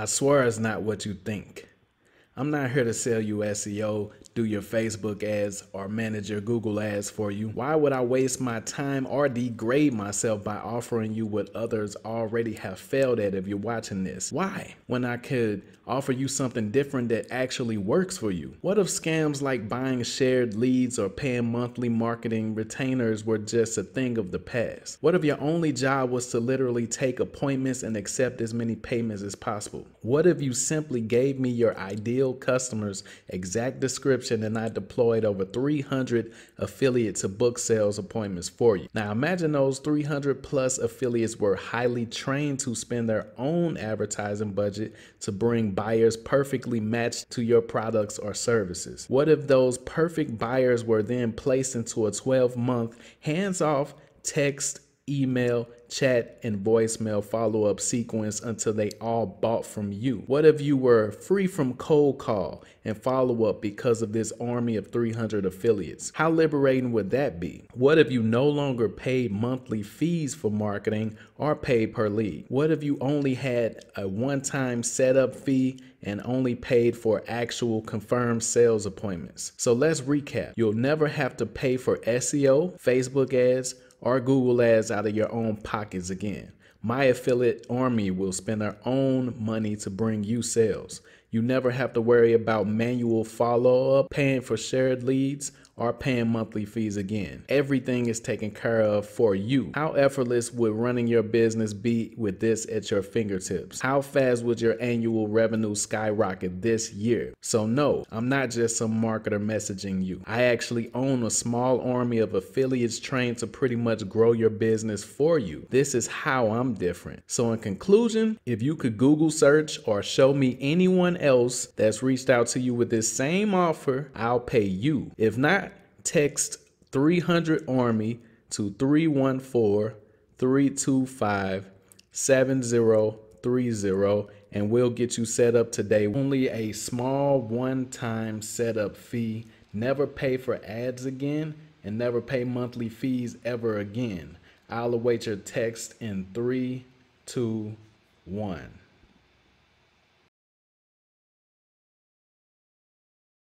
I swear it's not what you think. I'm not here to sell you SEO, do your Facebook ads, or manage your Google ads for you. Why would I waste my time or degrade myself by offering you what others already have failed at if you're watching this? Why? When I could offer you something different that actually works for you. What if scams like buying shared leads or paying monthly marketing retainers were just a thing of the past? What if your only job was to literally take appointments and accept as many payments as possible? What if you simply gave me your ideal customers exact description and I deployed over 300 affiliates to book sales appointments for you. Now imagine those 300 plus affiliates were highly trained to spend their own advertising budget to bring buyers perfectly matched to your products or services. What if those perfect buyers were then placed into a 12 month hands off text email chat, and voicemail follow up sequence until they all bought from you? What if you were free from cold call and follow up because of this army of 300 affiliates? How liberating would that be? What if you no longer pay monthly fees for marketing or pay per lead? What if you only had a one time setup fee and only paid for actual confirmed sales appointments? So let's recap. You'll never have to pay for SEO, Facebook ads, or Google ads out of your own pocket pockets again. My affiliate army will spend their own money to bring you sales. You never have to worry about manual follow up, paying for shared leads, or paying monthly fees again. Everything is taken care of for you. How effortless would running your business be with this at your fingertips? How fast would your annual revenue skyrocket this year? So, no, I'm not just some marketer messaging you. I actually own a small army of affiliates trained to pretty much grow your business for you. This is how I'm different. So, in conclusion, if you could Google search or show me anyone else that's reached out to you with this same offer, I'll pay you. If not, text 300 Army to 314 325 7030 and we'll get you set up today. Only a small one time setup fee. Never pay for ads again and never pay monthly fees ever again. I'll await your text in three, two, one.